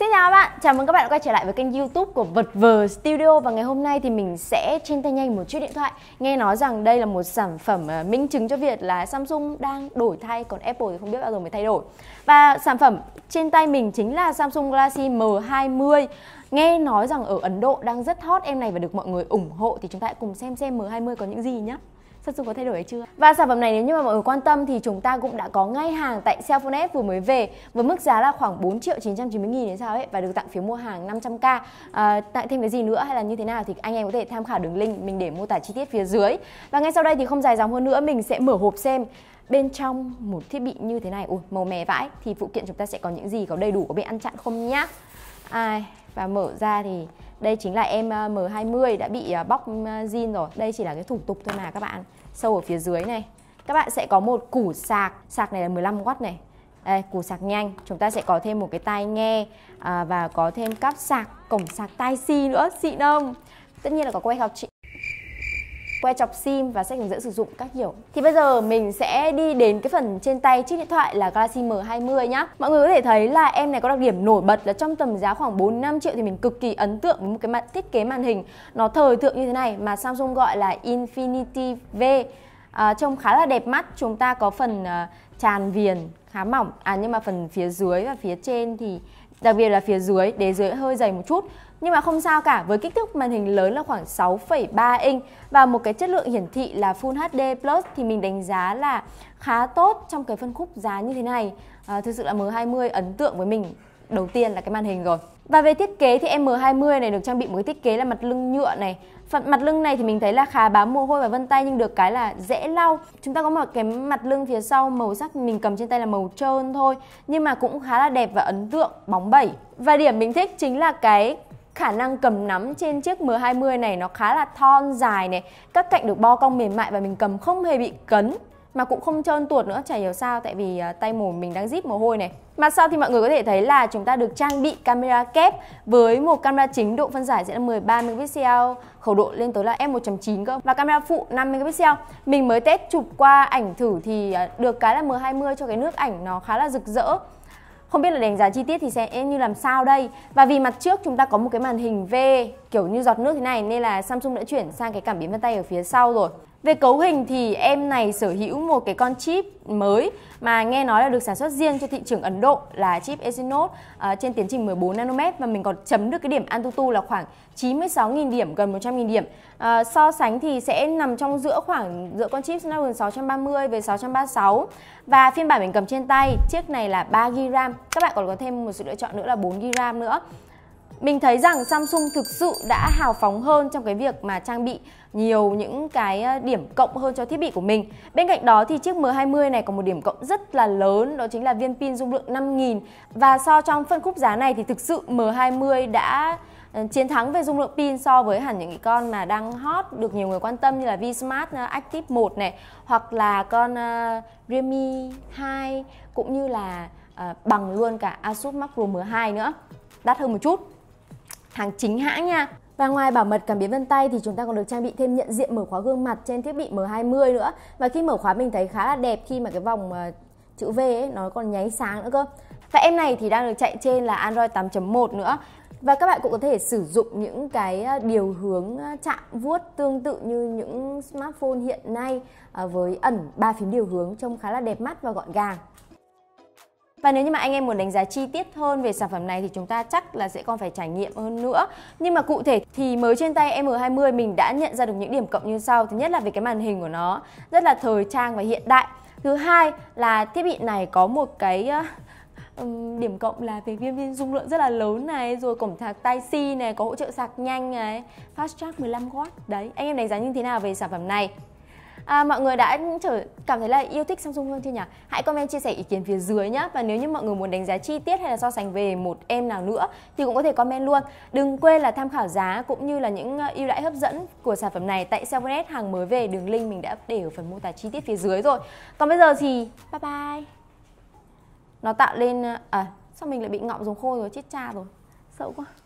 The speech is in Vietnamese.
Xin chào các bạn, chào mừng các bạn đã quay trở lại với kênh youtube của Vật Vờ Studio Và ngày hôm nay thì mình sẽ trên tay nhanh một chiếc điện thoại Nghe nói rằng đây là một sản phẩm ờ, minh chứng cho việc là Samsung đang đổi thay Còn Apple thì không biết bao giờ mới thay đổi Và sản phẩm trên tay mình chính là Samsung Galaxy M20 Nghe nói rằng ở Ấn Độ đang rất hot em này và được mọi người ủng hộ Thì chúng ta hãy cùng xem xem M20 có những gì nhé Sơn Tùng có thay đổi hay chưa? Và sản phẩm này nếu như mà mọi người quan tâm thì chúng ta cũng đã có ngay hàng tại Cellphone F vừa mới về với mức giá là khoảng 4 triệu 990 nghìn đến sao ấy và được tặng phiếu mua hàng 500k. À, tặng thêm cái gì nữa hay là như thế nào thì anh em có thể tham khảo đường link mình để mô tả chi tiết phía dưới. Và ngay sau đây thì không dài dòng hơn nữa mình sẽ mở hộp xem bên trong một thiết bị như thế này ui màu mè vãi thì phụ kiện chúng ta sẽ có những gì có đầy đủ có bị ăn chặn không nhá ai à, và mở ra thì đây chính là em ờ, M20 đã bị ờ, bóc zin rồi. Đây chỉ là cái thủ tục thôi mà các bạn. Sâu ở phía dưới này. Các bạn sẽ có một củ sạc, sạc này là 15W này. Đây, củ sạc nhanh, chúng ta sẽ có thêm một cái tai nghe à, và có thêm cáp sạc, cổng sạc tai si nữa, xịn không? Tất nhiên là có quay que chị que chọc sim và sẽ hướng dẫn sử dụng các kiểu. Thì bây giờ mình sẽ đi đến cái phần trên tay chiếc điện thoại là Galaxy M20 nhá. Mọi người có thể thấy là em này có đặc điểm nổi bật là trong tầm giá khoảng 4 5 triệu thì mình cực kỳ ấn tượng với một cái mặt thiết kế màn hình nó thời thượng như thế này mà Samsung gọi là Infinity V. À, trông khá là đẹp mắt, chúng ta có phần uh, tràn viền khá mỏng. À nhưng mà phần phía dưới và phía trên thì đặc biệt là phía dưới, đế dưới hơi dày một chút. Nhưng mà không sao cả, với kích thước màn hình lớn là khoảng 6,3 inch và một cái chất lượng hiển thị là Full HD Plus thì mình đánh giá là khá tốt trong cái phân khúc giá như thế này. À, thực sự là M20 ấn tượng với mình đầu tiên là cái màn hình rồi. Và về thiết kế thì M20 này được trang bị một cái thiết kế là mặt lưng nhựa này. Phần mặt lưng này thì mình thấy là khá bám mồ hôi và vân tay nhưng được cái là dễ lau. Chúng ta có một cái mặt lưng phía sau màu sắc mình cầm trên tay là màu trơn thôi nhưng mà cũng khá là đẹp và ấn tượng, bóng bẩy. Và điểm mình thích chính là cái khả năng cầm nắm trên chiếc M20 này nó khá là thon dài này, các cạnh được bo cong mềm mại và mình cầm không hề bị cấn mà cũng không trơn tuột nữa chả hiểu sao tại vì à, tay mồm mình đang díp mồ hôi này Mà sau thì mọi người có thể thấy là chúng ta được trang bị camera kép với một camera chính độ phân giải sẽ là 13 megapixel khẩu độ lên tới là f1.9 cơ và camera phụ 5 megapixel mình mới test chụp qua ảnh thử thì à, được cái là m20 cho cái nước ảnh nó khá là rực rỡ không biết là đánh giá chi tiết thì sẽ như làm sao đây và vì mặt trước chúng ta có một cái màn hình V kiểu như giọt nước thế này nên là Samsung đã chuyển sang cái cảm biến vân tay ở phía sau rồi về cấu hình thì em này sở hữu một cái con chip mới mà nghe nói là được sản xuất riêng cho thị trường Ấn Độ là chip Exynos uh, trên tiến trình 14 nanomet và mình còn chấm được cái điểm AnTuTu là khoảng 96.000 điểm, gần 100.000 điểm. Uh, so sánh thì sẽ nằm trong giữa khoảng giữa con chip Snapdragon 630 với 636 và phiên bản mình cầm trên tay chiếc này là 3GB Các bạn còn có thêm một sự lựa chọn nữa là 4GB nữa mình thấy rằng Samsung thực sự đã hào phóng hơn trong cái việc mà trang bị nhiều những cái ờ, điểm cộng hơn cho thiết bị của mình. Bên cạnh đó thì chiếc M20 này có một điểm cộng rất là lớn đó chính là viên pin dung lượng 5000 và so trong phân khúc giá này thì thực sự M20 đã ờ, chiến thắng về dung lượng pin so với hẳn những cái con mà đang hot được nhiều người quan tâm như là Vsmart ờ, Active 1 này hoặc là con uh, Realme 2 cũng như là uh, bằng luôn cả Asus Mark M2 nữa. Đắt hơn một chút hàng chính hãng nha. Và ngoài bảo mật cảm biến vân tay thì chúng ta còn được trang bị thêm nhận diện mở khóa gương mặt trên thiết bị M20 nữa. Và khi mở khóa mình thấy khá là đẹp khi mà cái vòng ờ, chữ V ấy nó còn nháy sáng nữa cơ. Và em này thì đang được chạy trên là Android 8.1 nữa. Và các bạn cũng có thể sử dụng những cái ờ, điều hướng ờ, chạm vuốt tương tự như những smartphone hiện nay với ẩn ba phím điều hướng trông khá là đẹp mắt và gọn gàng. Và nếu như mà anh em muốn đánh giá chi tiết hơn về sản phẩm này thì chúng ta chắc là sẽ còn phải trải nghiệm hơn nữa. Nhưng mà cụ thể thì mới trên tay M20 mình đã nhận ra được những điểm cộng như sau. Thứ nhất là về cái màn hình của nó rất là thời trang và hiện đại. Thứ hai là thiết bị này có một cái điểm cộng là về viên viên dung lượng rất là lớn này rồi cổng sạc tai C này có hỗ trợ sạc nhanh này fast charge 15W đấy anh em đánh giá như thế nào về sản phẩm này à, mọi người đã trở cảm thấy là yêu thích Samsung hơn chưa nhỉ? Hãy comment chia sẻ ý kiến phía dưới nhé và nếu như mọi người muốn đánh giá chi tiết hay là so sánh về một em nào nữa thì cũng có thể comment luôn. Đừng quên là tham khảo giá cũng như là những ờ, ưu đãi hấp dẫn của sản phẩm này tại Sevonet hàng mới về đường link mình đã để ở phần mô tả chi tiết phía dưới rồi. Còn bây giờ thì bye bye. Nó tạo lên ờ, à sao mình lại bị ngọng dùng khô rồi chết cha rồi. Sợ quá.